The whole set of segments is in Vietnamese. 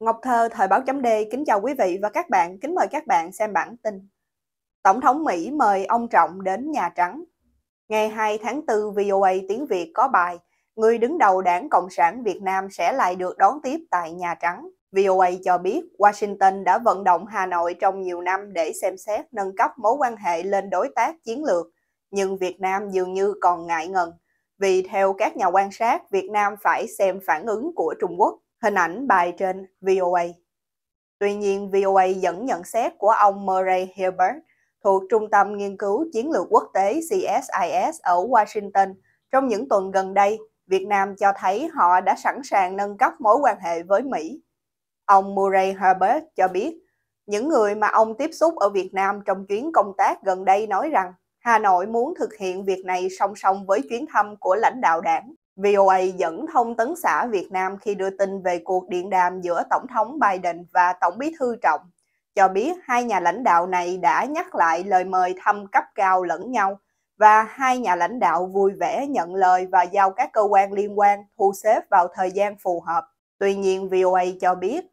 Ngọc Thơ, Thời báo chấm Đê kính chào quý vị và các bạn, kính mời các bạn xem bản tin. Tổng thống Mỹ mời ông Trọng đến Nhà Trắng. Ngày 2 tháng 4, VOA tiếng Việt có bài Người đứng đầu đảng Cộng sản Việt Nam sẽ lại được đón tiếp tại Nhà Trắng. VOA cho biết Washington đã vận động Hà Nội trong nhiều năm để xem xét nâng cấp mối quan hệ lên đối tác chiến lược, nhưng Việt Nam dường như còn ngại ngần, vì theo các nhà quan sát, Việt Nam phải xem phản ứng của Trung Quốc Hình ảnh bài trên VOA. Tuy nhiên, VOA dẫn nhận xét của ông Murray Hilbert thuộc Trung tâm Nghiên cứu Chiến lược Quốc tế CSIS ở Washington trong những tuần gần đây, Việt Nam cho thấy họ đã sẵn sàng nâng cấp mối quan hệ với Mỹ. Ông Murray Herbert cho biết, những người mà ông tiếp xúc ở Việt Nam trong chuyến công tác gần đây nói rằng Hà Nội muốn thực hiện việc này song song với chuyến thăm của lãnh đạo đảng. VOA dẫn thông tấn xã Việt Nam khi đưa tin về cuộc điện đàm giữa Tổng thống Biden và Tổng bí thư Trọng, cho biết hai nhà lãnh đạo này đã nhắc lại lời mời thăm cấp cao lẫn nhau và hai nhà lãnh đạo vui vẻ nhận lời và giao các cơ quan liên quan thu xếp vào thời gian phù hợp. Tuy nhiên, VOA cho biết,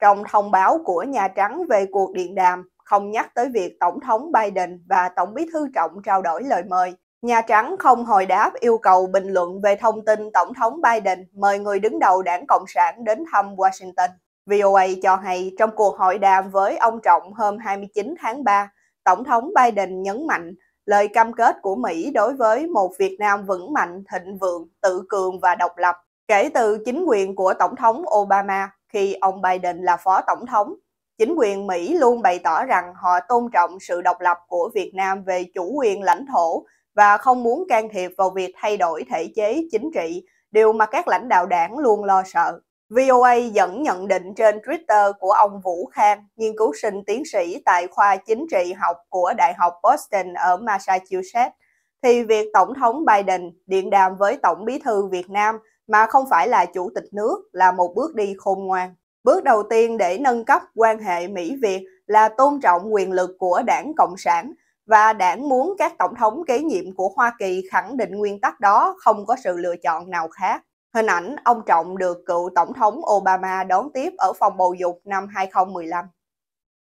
trong thông báo của Nhà Trắng về cuộc điện đàm, không nhắc tới việc Tổng thống Biden và Tổng bí thư Trọng trao đổi lời mời, Nhà Trắng không hồi đáp yêu cầu bình luận về thông tin Tổng thống Biden mời người đứng đầu đảng Cộng sản đến thăm Washington. VOA cho hay trong cuộc hội đàm với ông Trọng hôm 29 tháng 3, Tổng thống Biden nhấn mạnh lời cam kết của Mỹ đối với một Việt Nam vững mạnh, thịnh vượng, tự cường và độc lập. Kể từ chính quyền của Tổng thống Obama khi ông Biden là phó tổng thống, chính quyền Mỹ luôn bày tỏ rằng họ tôn trọng sự độc lập của Việt Nam về chủ quyền lãnh thổ và không muốn can thiệp vào việc thay đổi thể chế chính trị, điều mà các lãnh đạo đảng luôn lo sợ. VOA dẫn nhận định trên Twitter của ông Vũ Khang, nghiên cứu sinh tiến sĩ tại khoa chính trị học của Đại học Boston ở Massachusetts, thì việc Tổng thống Biden điện đàm với Tổng bí thư Việt Nam mà không phải là chủ tịch nước là một bước đi khôn ngoan. Bước đầu tiên để nâng cấp quan hệ Mỹ-Việt là tôn trọng quyền lực của đảng Cộng sản và đảng muốn các tổng thống kế nhiệm của Hoa Kỳ khẳng định nguyên tắc đó không có sự lựa chọn nào khác. Hình ảnh ông Trọng được cựu tổng thống Obama đón tiếp ở phòng bầu dục năm 2015.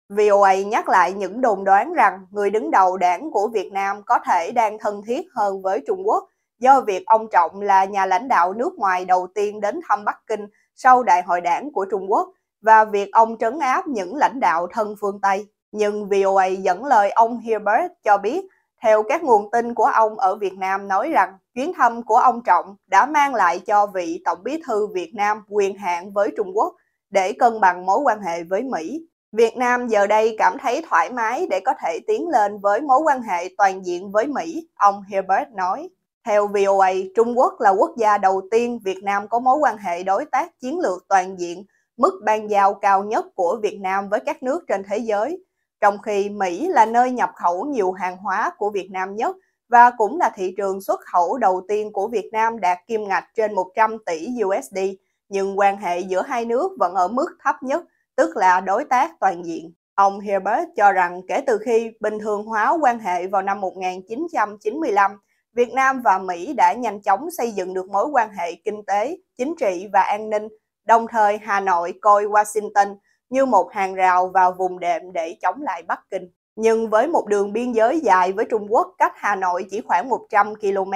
VOA nhắc lại những đồn đoán rằng người đứng đầu đảng của Việt Nam có thể đang thân thiết hơn với Trung Quốc do việc ông Trọng là nhà lãnh đạo nước ngoài đầu tiên đến thăm Bắc Kinh sau đại hội đảng của Trung Quốc và việc ông trấn áp những lãnh đạo thân phương Tây nhưng VOA dẫn lời ông Hilbert cho biết, theo các nguồn tin của ông ở Việt Nam nói rằng chuyến thăm của ông Trọng đã mang lại cho vị Tổng bí thư Việt Nam quyền hạn với Trung Quốc để cân bằng mối quan hệ với Mỹ. Việt Nam giờ đây cảm thấy thoải mái để có thể tiến lên với mối quan hệ toàn diện với Mỹ, ông Hilbert nói. Theo VOA, Trung Quốc là quốc gia đầu tiên Việt Nam có mối quan hệ đối tác chiến lược toàn diện, mức ban giao cao nhất của Việt Nam với các nước trên thế giới – trong khi Mỹ là nơi nhập khẩu nhiều hàng hóa của Việt Nam nhất và cũng là thị trường xuất khẩu đầu tiên của Việt Nam đạt kim ngạch trên 100 tỷ USD, nhưng quan hệ giữa hai nước vẫn ở mức thấp nhất, tức là đối tác toàn diện. Ông Herbert cho rằng kể từ khi bình thường hóa quan hệ vào năm 1995, Việt Nam và Mỹ đã nhanh chóng xây dựng được mối quan hệ kinh tế, chính trị và an ninh, đồng thời Hà Nội coi Washington – như một hàng rào vào vùng đệm để chống lại Bắc Kinh. Nhưng với một đường biên giới dài với Trung Quốc cách Hà Nội chỉ khoảng 100 km,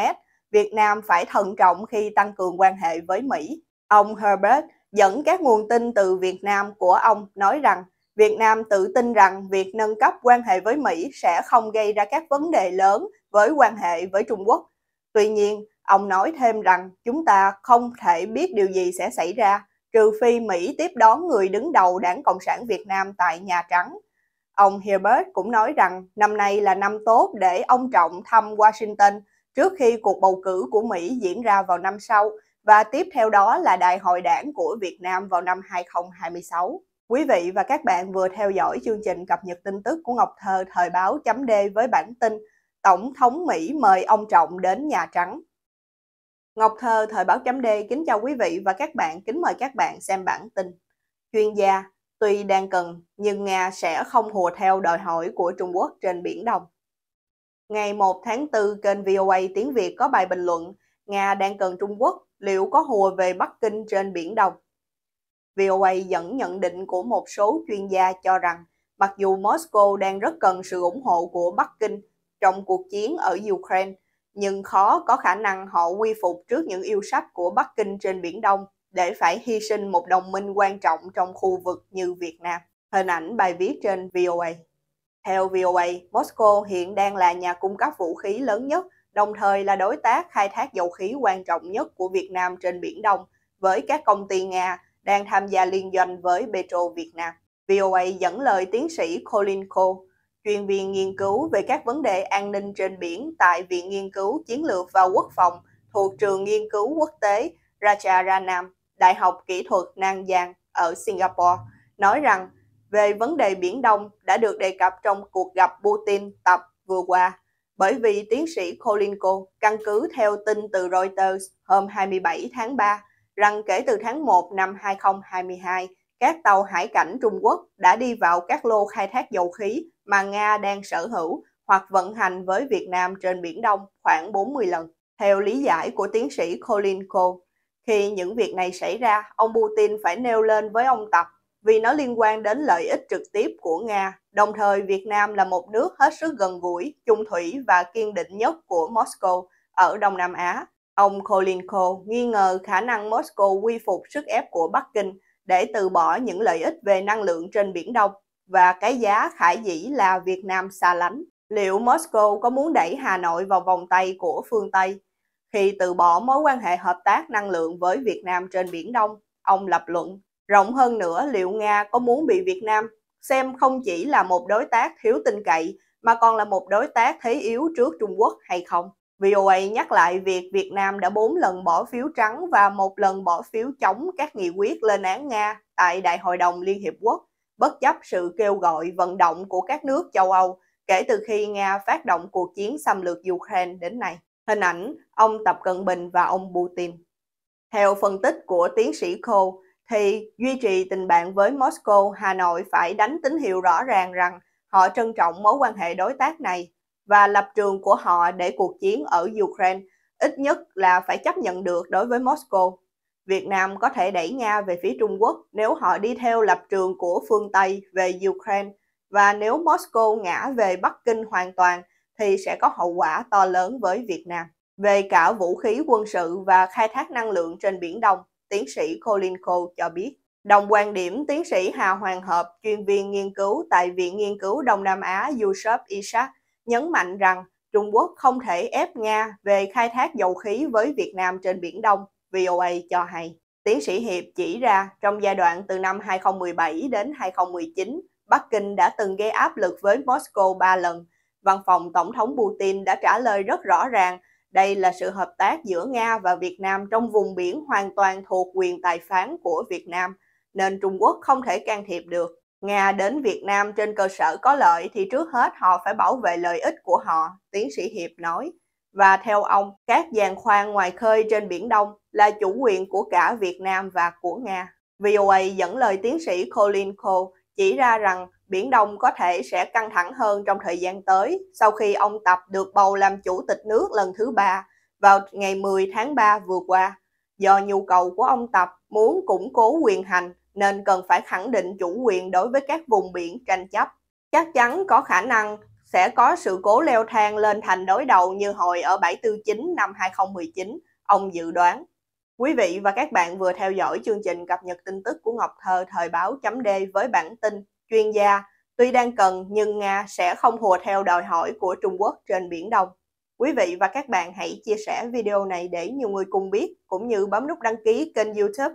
Việt Nam phải thận trọng khi tăng cường quan hệ với Mỹ. Ông Herbert dẫn các nguồn tin từ Việt Nam của ông nói rằng Việt Nam tự tin rằng việc nâng cấp quan hệ với Mỹ sẽ không gây ra các vấn đề lớn với quan hệ với Trung Quốc. Tuy nhiên, ông nói thêm rằng chúng ta không thể biết điều gì sẽ xảy ra trừ phi Mỹ tiếp đón người đứng đầu đảng Cộng sản Việt Nam tại Nhà Trắng. Ông Hilbert cũng nói rằng năm nay là năm tốt để ông Trọng thăm Washington trước khi cuộc bầu cử của Mỹ diễn ra vào năm sau và tiếp theo đó là Đại hội đảng của Việt Nam vào năm 2026. Quý vị và các bạn vừa theo dõi chương trình cập nhật tin tức của Ngọc Thơ thời báo chấm D với bản tin Tổng thống Mỹ mời ông Trọng đến Nhà Trắng. Ngọc Thơ, Thời báo chấm D kính chào quý vị và các bạn, kính mời các bạn xem bản tin. Chuyên gia, tuy đang cần, nhưng Nga sẽ không hùa theo đòi hỏi của Trung Quốc trên Biển Đông. Ngày 1 tháng 4, kênh VOA tiếng Việt có bài bình luận Nga đang cần Trung Quốc, liệu có hùa về Bắc Kinh trên Biển Đông? VOA dẫn nhận định của một số chuyên gia cho rằng, mặc dù Moscow đang rất cần sự ủng hộ của Bắc Kinh trong cuộc chiến ở Ukraine, nhưng khó có khả năng họ quy phục trước những yêu sách của Bắc Kinh trên Biển Đông để phải hy sinh một đồng minh quan trọng trong khu vực như Việt Nam. Hình ảnh bài viết trên VOA. Theo VOA, Moscow hiện đang là nhà cung cấp vũ khí lớn nhất, đồng thời là đối tác khai thác dầu khí quan trọng nhất của Việt Nam trên Biển Đông, với các công ty Nga đang tham gia liên doanh với Petro Việt Nam. VOA dẫn lời tiến sĩ Colin Cole, chuyên viên nghiên cứu về các vấn đề an ninh trên biển tại Viện Nghiên cứu Chiến lược và Quốc phòng thuộc Trường Nghiên cứu Quốc tế Rajaranam, Đại học Kỹ thuật Nan Giang ở Singapore, nói rằng về vấn đề Biển Đông đã được đề cập trong cuộc gặp Putin tập vừa qua bởi vì tiến sĩ Kolinko căn cứ theo tin từ Reuters hôm 27 tháng 3 rằng kể từ tháng 1 năm 2022, các tàu hải cảnh Trung Quốc đã đi vào các lô khai thác dầu khí mà Nga đang sở hữu hoặc vận hành với Việt Nam trên Biển Đông khoảng 40 lần. Theo lý giải của tiến sĩ Colin Cole, khi những việc này xảy ra, ông Putin phải nêu lên với ông Tập vì nó liên quan đến lợi ích trực tiếp của Nga. Đồng thời, Việt Nam là một nước hết sức gần gũi, chung thủy và kiên định nhất của Moscow ở Đông Nam Á. Ông Kolinko nghi ngờ khả năng Moscow quy phục sức ép của Bắc Kinh để từ bỏ những lợi ích về năng lượng trên Biển Đông và cái giá khải dĩ là Việt Nam xa lánh. Liệu Moscow có muốn đẩy Hà Nội vào vòng tay của phương Tây khi từ bỏ mối quan hệ hợp tác năng lượng với Việt Nam trên Biển Đông? Ông lập luận. Rộng hơn nữa, liệu Nga có muốn bị Việt Nam xem không chỉ là một đối tác thiếu tin cậy mà còn là một đối tác thế yếu trước Trung Quốc hay không? VOA nhắc lại việc Việt Nam đã 4 lần bỏ phiếu trắng và một lần bỏ phiếu chống các nghị quyết lên án Nga tại Đại hội đồng Liên Hiệp Quốc, bất chấp sự kêu gọi vận động của các nước châu Âu kể từ khi Nga phát động cuộc chiến xâm lược Ukraine đến nay. Hình ảnh ông Tập Cận Bình và ông Putin. Theo phân tích của tiến sĩ Cole, thì duy trì tình bạn với Moscow, Hà Nội phải đánh tín hiệu rõ ràng rằng họ trân trọng mối quan hệ đối tác này và lập trường của họ để cuộc chiến ở Ukraine ít nhất là phải chấp nhận được đối với Moscow. Việt Nam có thể đẩy Nga về phía Trung Quốc nếu họ đi theo lập trường của phương Tây về Ukraine và nếu Moscow ngã về Bắc Kinh hoàn toàn thì sẽ có hậu quả to lớn với Việt Nam. Về cả vũ khí quân sự và khai thác năng lượng trên Biển Đông, tiến sĩ Colin Kolinko cho biết. Đồng quan điểm tiến sĩ Hà Hoàng Hợp, chuyên viên nghiên cứu tại Viện Nghiên cứu Đông Nam Á Yusuf Ishak nhấn mạnh rằng Trung Quốc không thể ép Nga về khai thác dầu khí với Việt Nam trên Biển Đông, VOA cho hay. Tiến sĩ Hiệp chỉ ra trong giai đoạn từ năm 2017 đến 2019, Bắc Kinh đã từng gây áp lực với Moscow 3 lần. Văn phòng Tổng thống Putin đã trả lời rất rõ ràng đây là sự hợp tác giữa Nga và Việt Nam trong vùng biển hoàn toàn thuộc quyền tài phán của Việt Nam, nên Trung Quốc không thể can thiệp được. Nga đến Việt Nam trên cơ sở có lợi thì trước hết họ phải bảo vệ lợi ích của họ, tiến sĩ Hiệp nói. Và theo ông, các giàn khoan ngoài khơi trên Biển Đông là chủ quyền của cả Việt Nam và của Nga. VOA dẫn lời tiến sĩ Colin Cole chỉ ra rằng Biển Đông có thể sẽ căng thẳng hơn trong thời gian tới sau khi ông Tập được bầu làm chủ tịch nước lần thứ ba vào ngày 10 tháng 3 vừa qua. Do nhu cầu của ông Tập muốn củng cố quyền hành nên cần phải khẳng định chủ quyền đối với các vùng biển tranh chấp. Chắc chắn có khả năng sẽ có sự cố leo thang lên thành đối đầu như hồi ở bãi tư chính năm 2019, ông dự đoán. Quý vị và các bạn vừa theo dõi chương trình cập nhật tin tức của Ngọc Thơ thời báo chấm D với bản tin chuyên gia tuy đang cần nhưng Nga sẽ không hùa theo đòi hỏi của Trung Quốc trên Biển Đông. Quý vị và các bạn hãy chia sẻ video này để nhiều người cùng biết cũng như bấm nút đăng ký kênh youtube